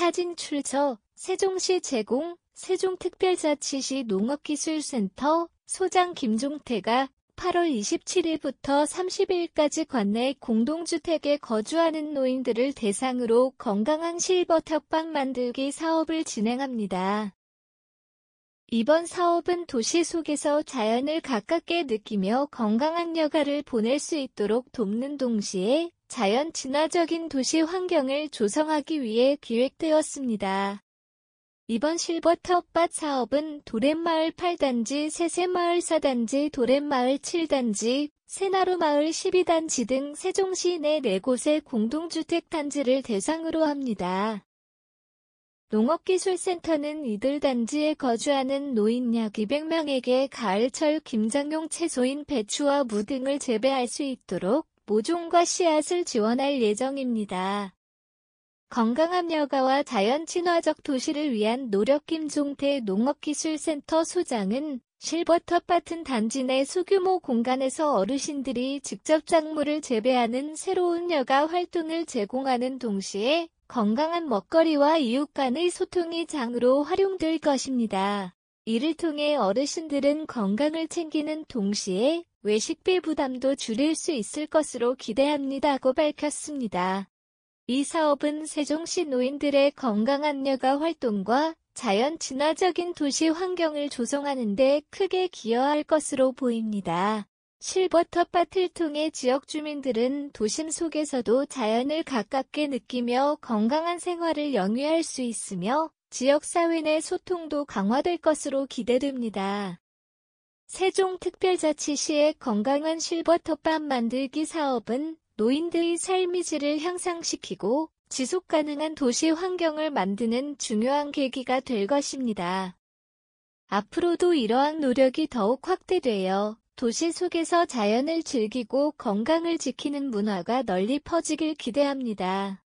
사진 출처, 세종시 제공, 세종특별자치시 농업기술센터 소장 김종태가 8월 27일부터 30일까지 관내 공동주택에 거주하는 노인들을 대상으로 건강한 실버 텃밭 만들기 사업을 진행합니다. 이번 사업은 도시 속에서 자연을 가깝게 느끼며 건강한 여가를 보낼 수 있도록 돕는 동시에 자연 친화적인 도시 환경을 조성하기 위해 기획되었습니다. 이번 실버텃밭 사업은 도렛마을 8단지, 세세마을 4단지, 도렛마을 7단지, 세나루마을 12단지 등 세종시 내 4곳의 공동주택단지를 대상으로 합니다. 농업기술센터는 이들 단지에 거주하는 노인 약 200명에게 가을철 김장용 채소인 배추와 무 등을 재배할 수 있도록 모종과 씨앗을 지원할 예정입니다. 건강한 여가와 자연 친화적 도시를 위한 노력 김종태 농업기술센터 소장은 실버텃밭은 단지 내 소규모 공간에서 어르신들이 직접 작물을 재배하는 새로운 여가 활동을 제공하는 동시에 건강한 먹거리와 이웃 간의 소통이 장으로 활용될 것입니다. 이를 통해 어르신들은 건강을 챙기는 동시에 외식비 부담도 줄일 수 있을 것으로 기대합니다고 밝혔습니다. 이 사업은 세종시 노인들의 건강한 여가 활동과 자연 친화적인 도시 환경을 조성하는 데 크게 기여할 것으로 보입니다. 실버텃밭을 통해 지역 주민들은 도심 속에서도 자연을 가깝게 느끼며 건강한 생활을 영위할 수 있으며 지역사회 내 소통도 강화될 것으로 기대됩니다. 세종특별자치시의 건강한 실버 텃밭 만들기 사업은 노인들의 삶의 질을 향상시키고 지속가능한 도시 환경을 만드는 중요한 계기가 될 것입니다. 앞으로도 이러한 노력이 더욱 확대되어 도시 속에서 자연을 즐기고 건강을 지키는 문화가 널리 퍼지길 기대합니다.